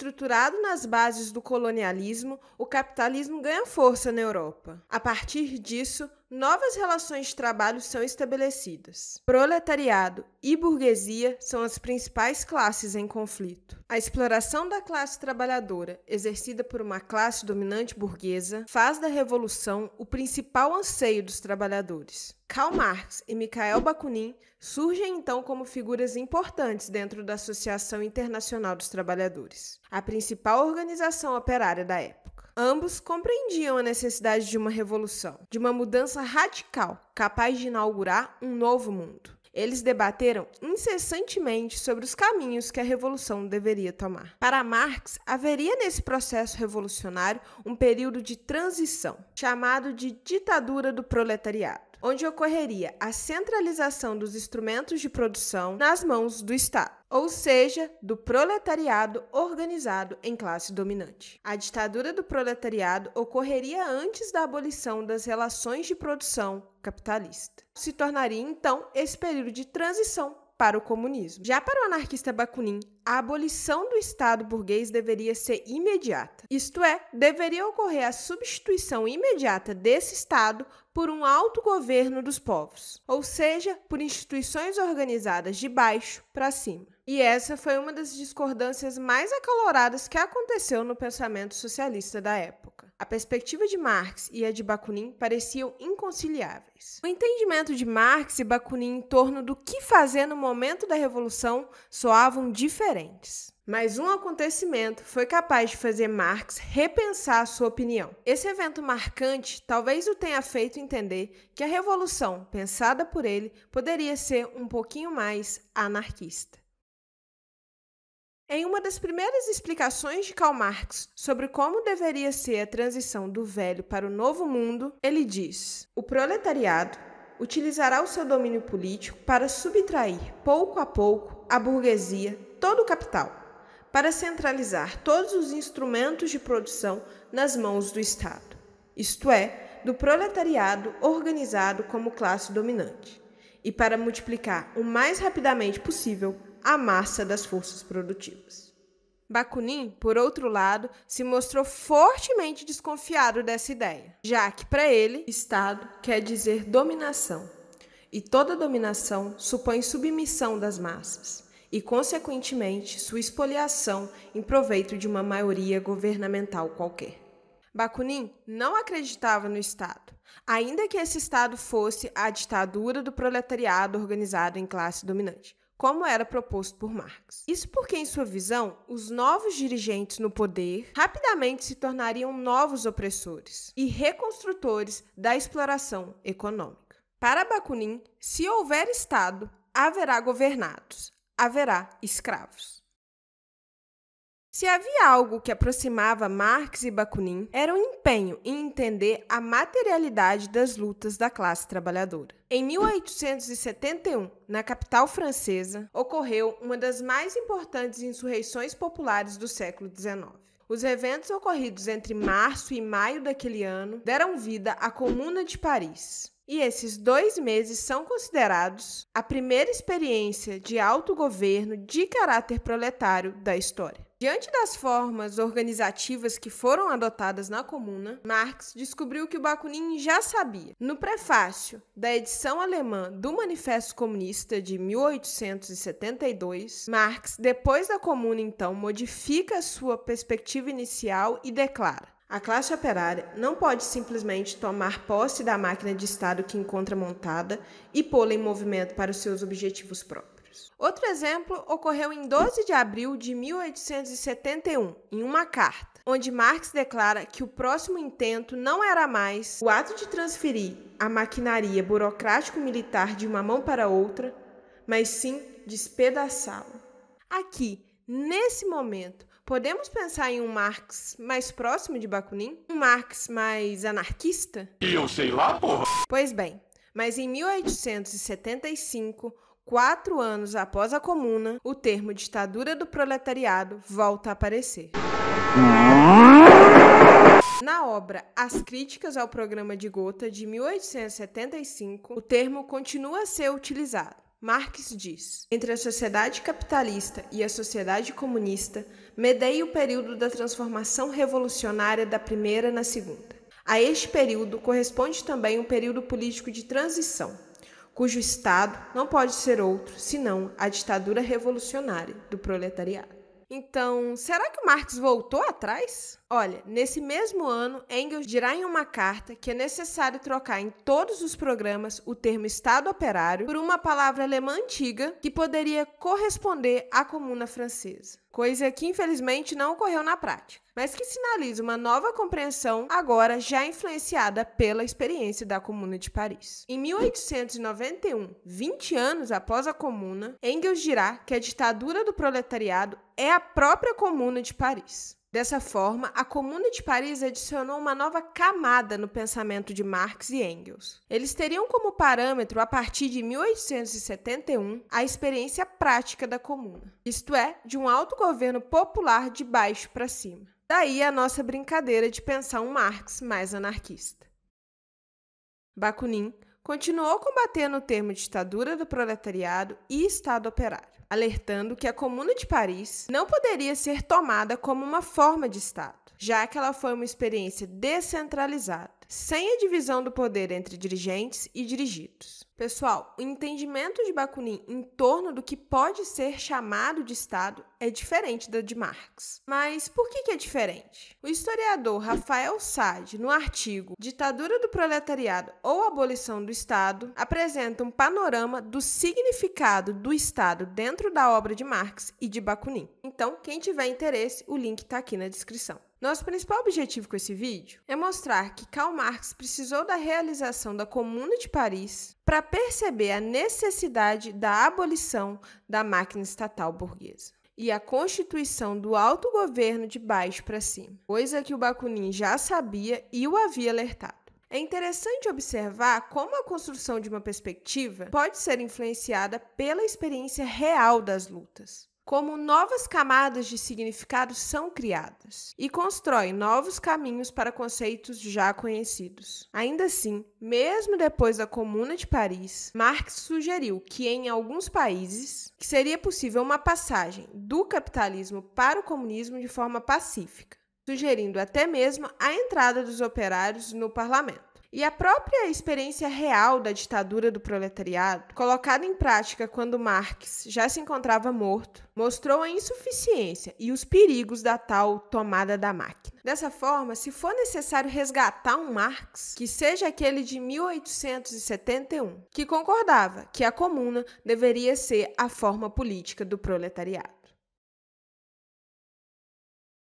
Estruturado nas bases do colonialismo, o capitalismo ganha força na Europa. A partir disso, novas relações de trabalho são estabelecidas. Proletariado e burguesia são as principais classes em conflito. A exploração da classe trabalhadora, exercida por uma classe dominante burguesa, faz da revolução o principal anseio dos trabalhadores. Karl Marx e Mikhail Bakunin surgem então como figuras importantes dentro da Associação Internacional dos Trabalhadores, a principal organização operária da época. Ambos compreendiam a necessidade de uma revolução, de uma mudança radical, capaz de inaugurar um novo mundo. Eles debateram incessantemente sobre os caminhos que a revolução deveria tomar. Para Marx, haveria nesse processo revolucionário um período de transição, chamado de ditadura do proletariado onde ocorreria a centralização dos instrumentos de produção nas mãos do Estado, ou seja, do proletariado organizado em classe dominante. A ditadura do proletariado ocorreria antes da abolição das relações de produção capitalista. Se tornaria então esse período de transição para o comunismo. Já para o anarquista Bakunin, a abolição do Estado burguês deveria ser imediata. Isto é, deveria ocorrer a substituição imediata desse Estado por um autogoverno dos povos, ou seja, por instituições organizadas de baixo para cima. E essa foi uma das discordâncias mais acaloradas que aconteceu no pensamento socialista da época. A perspectiva de Marx e a de Bakunin pareciam inconciliáveis. O entendimento de Marx e Bakunin em torno do que fazer no momento da Revolução soavam diferentes. Mas um acontecimento foi capaz de fazer Marx repensar sua opinião. Esse evento marcante talvez o tenha feito entender que a Revolução, pensada por ele, poderia ser um pouquinho mais anarquista. Em uma das primeiras explicações de Karl Marx sobre como deveria ser a transição do velho para o novo mundo, ele diz: o proletariado utilizará o seu domínio político para subtrair, pouco a pouco, à burguesia todo o capital, para centralizar todos os instrumentos de produção nas mãos do Estado, isto é, do proletariado organizado como classe dominante, e para multiplicar o mais rapidamente possível a massa das forças produtivas. Bakunin, por outro lado, se mostrou fortemente desconfiado dessa ideia, já que para ele, Estado quer dizer dominação, e toda dominação supõe submissão das massas e, consequentemente, sua expoliação em proveito de uma maioria governamental qualquer. Bakunin não acreditava no Estado, ainda que esse Estado fosse a ditadura do proletariado organizado em classe dominante, como era proposto por Marx. Isso porque, em sua visão, os novos dirigentes no poder rapidamente se tornariam novos opressores e reconstrutores da exploração econômica. Para Bakunin, se houver Estado, haverá governados, haverá escravos. Se havia algo que aproximava Marx e Bakunin, era o um empenho em entender a materialidade das lutas da classe trabalhadora. Em 1871, na capital francesa, ocorreu uma das mais importantes insurreições populares do século XIX. Os eventos ocorridos entre março e maio daquele ano deram vida à Comuna de Paris. E esses dois meses são considerados a primeira experiência de autogoverno de caráter proletário da história. Diante das formas organizativas que foram adotadas na comuna, Marx descobriu que o Bakunin já sabia. No prefácio da edição alemã do Manifesto Comunista de 1872, Marx, depois da comuna então, modifica sua perspectiva inicial e declara: a classe operária não pode simplesmente tomar posse da máquina de Estado que encontra montada e pô-la em movimento para os seus objetivos próprios. Unidos. Outro exemplo ocorreu em 12 de abril de 1871, em uma carta, onde Marx declara que o próximo intento não era mais o ato de transferir a maquinaria burocrático-militar de uma mão para outra, mas sim despedaçá-la. Aqui, nesse momento, podemos pensar em um Marx mais próximo de Bakunin? Um Marx mais anarquista? E eu sei lá, porra! Pois bem, mas em 1875, quatro anos após a Comuna, o termo ditadura do proletariado volta a aparecer. Na obra As Críticas ao Programa de Gota, de 1875, o termo continua a ser utilizado. Marx diz: entre a sociedade capitalista e a sociedade comunista, medei o período da transformação revolucionária da primeira na segunda. A este período corresponde também um período político de transição, cujo Estado não pode ser outro senão a ditadura revolucionária do proletariado. Então, será que Marx voltou atrás? Olha, nesse mesmo ano, Engels dirá em uma carta que é necessário trocar em todos os programas o termo Estado Operário por uma palavra alemã antiga que poderia corresponder à Comuna Francesa coisa que infelizmente não ocorreu na prática, mas que sinaliza uma nova compreensão, agora já influenciada pela experiência da Comuna de Paris. Em 1891, 20 anos após a Comuna, Engels dirá que a ditadura do proletariado é a própria Comuna de Paris. Dessa forma, a Comuna de Paris adicionou uma nova camada no pensamento de Marx e Engels. Eles teriam como parâmetro, a partir de 1871, a experiência prática da Comuna, isto é, de um autogoverno popular de baixo para cima. Daí a nossa brincadeira de pensar um Marx mais anarquista. Bakunin continuou combatendo o termo ditadura do proletariado e Estado operário alertando que a Comuna de Paris não poderia ser tomada como uma forma de Estado, já que ela foi uma experiência descentralizada sem a divisão do poder entre dirigentes e dirigidos. Pessoal, o entendimento de Bakunin em torno do que pode ser chamado de Estado é diferente da de Marx. Mas por que, que é diferente? O historiador Rafael Sade, no artigo Ditadura do Proletariado ou Abolição do Estado, apresenta um panorama do significado do Estado dentro da obra de Marx e de Bakunin. Então, quem tiver interesse, o link está aqui na descrição. Nosso principal objetivo com esse vídeo é mostrar que Karl Marx precisou da realização da Comuna de Paris para perceber a necessidade da abolição da máquina estatal burguesa e a constituição do autogoverno de baixo para cima, coisa que o Bakunin já sabia e o havia alertado. É interessante observar como a construção de uma perspectiva pode ser influenciada pela experiência real das lutas como novas camadas de significado são criadas e constrói novos caminhos para conceitos já conhecidos. Ainda assim, mesmo depois da Comuna de Paris, Marx sugeriu que em alguns países seria possível uma passagem do capitalismo para o comunismo de forma pacífica, sugerindo até mesmo a entrada dos operários no parlamento. E a própria experiência real da ditadura do proletariado, colocada em prática quando Marx já se encontrava morto, mostrou a insuficiência e os perigos da tal tomada da máquina. Dessa forma, se for necessário resgatar um Marx, que seja aquele de 1871, que concordava que a comuna deveria ser a forma política do proletariado.